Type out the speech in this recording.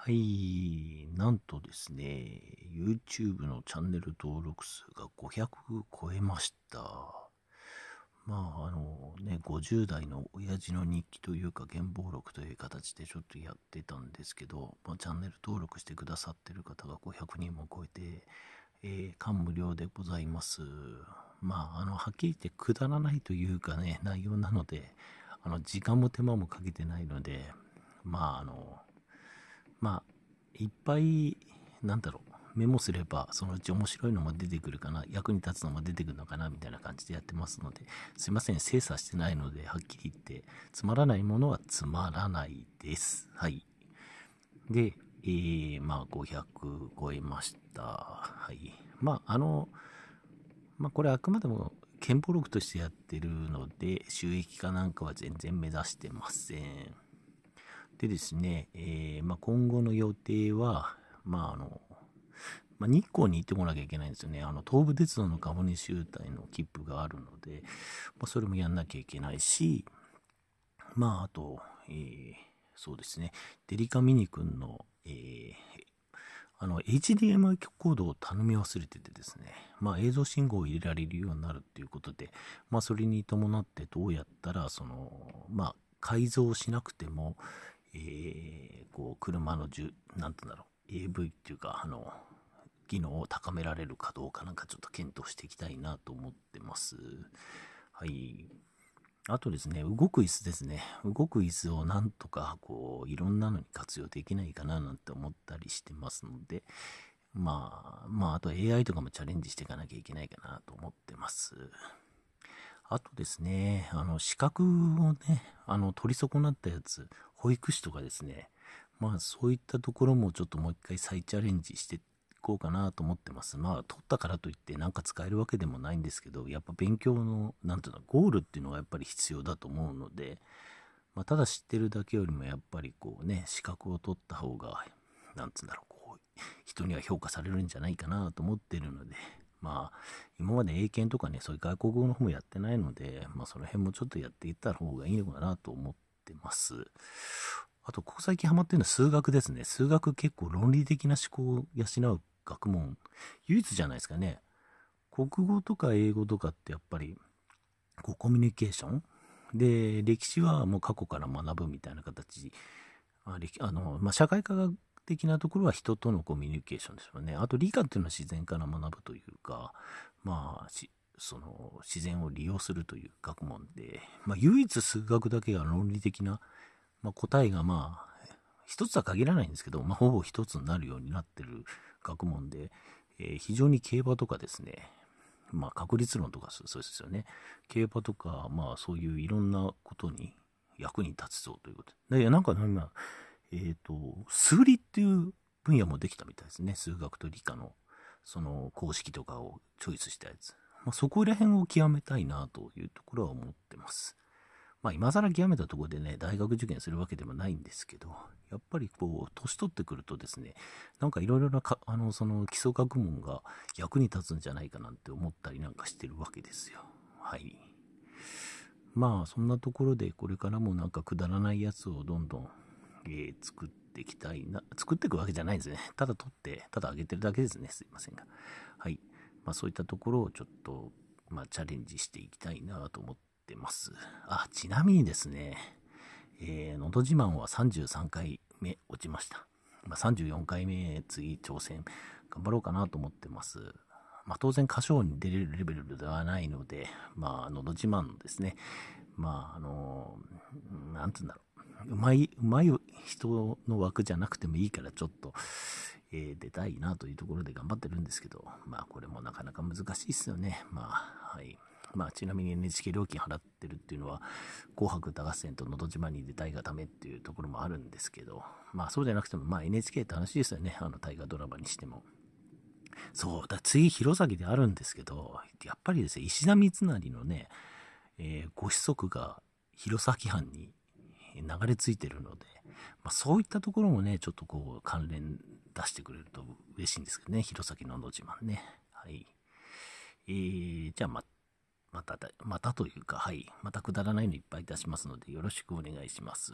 はい、なんとですね、YouTube のチャンネル登録数が500超えました。まあ、あのね、50代の親父の日記というか、原暴録という形でちょっとやってたんですけど、まあ、チャンネル登録してくださってる方が500人も超えて、えー、感無量でございます。まあ、あの、はっきり言ってくだらないというかね、内容なので、あの、時間も手間もかけてないので、まあ、あの、まあ、いっぱい、なんだろう、メモすれば、そのうち面白いのも出てくるかな、役に立つのも出てくるのかな、みたいな感じでやってますので、すいません、精査してないので、はっきり言って、つまらないものはつまらないです。はい。で、えー、まあ、500超えました。はい。まあ、あの、まあ、これあくまでも、憲法録としてやってるので、収益化なんかは全然目指してません。でですね、えー、まあ、今後の予定は、まああのまあ、日光に行ってこなきゃいけないんですよね。あの東武鉄道の鴨西集隊の切符があるので、まあ、それもやんなきゃいけないし、まあ、あと、えー、そうですね、デリカミニ君の、えー、あの HDMI コードを頼み忘れててですね、まあ、映像信号を入れられるようになるっていうことで、まあ、それに伴ってどうやったらその、まあ、改造しなくても、えー、こう、車の何ゅ、なんてうんだろう、AV っていうか、あの、技能を高められるかどうかなんかちょっと検討していきたいなと思ってます。はい。あとですね、動く椅子ですね。動く椅子をなんとか、こう、いろんなのに活用できないかななんて思ったりしてますので、まあ、まあ、あと AI とかもチャレンジしていかなきゃいけないかなと思ってます。あとですね、あの、視覚をね、あの、取り損なったやつ、保育士とかですね、まあそういったところもちょっともう一回再チャレンジしていこうかなと思ってます。まあ取ったからといってなんか使えるわけでもないんですけど、やっぱ勉強の、なんていうの、ゴールっていうのがやっぱり必要だと思うので、まあ、ただ知ってるだけよりもやっぱりこうね、資格を取った方が、なんつうんだろう、こう、人には評価されるんじゃないかなと思ってるので、まあ、今まで英検とかね、そういう外国語の方もやってないので、まあ、その辺もちょっとやっていった方がいいのかなと思って、ってます。あと、ここ最近ハマってるのは数学ですね。数学結構論理的な思考を養う学問、唯一じゃないですかね。国語とか英語とかってやっぱり、こうコミュニケーションで、歴史はもう過去から学ぶみたいな形、ああのまあ、社会科学的なところは人とのコミュニケーションでしょうね。あと理科っていうのは自然から学ぶというか、まあ、その自然を利用するという学問で、まあ、唯一数学だけが論理的な、まあ、答えがまあ一つは限らないんですけど、まあ、ほぼ一つになるようになってる学問で、えー、非常に競馬とかですね、まあ、確率論とかそうですよね競馬とか、まあ、そういういろんなことに役に立つぞということでなんか今、えっ、ー、と数理っていう分野もできたみたいですね数学と理科のその公式とかをチョイスしたやつ。まあ、そこら辺を極めたいなというところは思ってます。まあ、今更極めたところでね、大学受験するわけでもないんですけど、やっぱりこう、年取ってくるとですね、なんかいろいろなあの、その基礎学問が役に立つんじゃないかなって思ったりなんかしてるわけですよ。はい。まあ、そんなところでこれからもなんかくだらないやつをどんどん、えー、作っていきたいな。作っていくわけじゃないんですね。ただ取って、ただ上げてるだけですね。すいませんが。はい。まあ、そういったところをちょっと、まあ、チャレンジしていきたいなと思ってます。あ、ちなみにですね、えー、のど自慢は33回目落ちました。まあ、34回目、次挑戦、頑張ろうかなと思ってます。まあ、当然歌唱に出れるレベルではないので、まあ、のど自慢のですね、まあ、あの、なんつうんだろう。うまい、うまい人の枠じゃなくてもいいから、ちょっと、えー、出たいなというところで頑張ってるんですけど、まあ、これもなかなか難しいですよね。まあ、はい。まあ、ちなみに NHK 料金払ってるっていうのは、紅白歌合戦とのど自慢に出たいがためっていうところもあるんですけど、まあ、そうじゃなくても、まあ、NHK って話ですよね。あの、大河ドラマにしても。そう、だ次、弘前であるんですけど、やっぱりですね、石田三成のね、えー、ご子息が弘前藩に流れ着いてるので、まあ、そういったところもね、ちょっとこう関連出してくれると嬉しいんですけどね、弘前のど自慢ね。はい。えー、じゃあま、まただ、またというか、はい。またくだらないのいっぱい出しますので、よろしくお願いします。